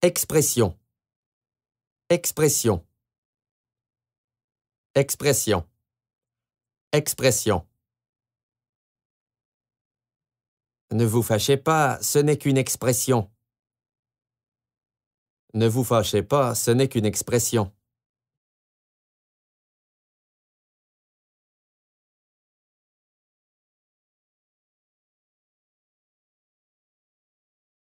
Expression. Expression. Expression. Expression. Ne vous fâchez pas, ce n'est qu'une expression. Ne vous fâchez pas, ce n'est qu'une expression.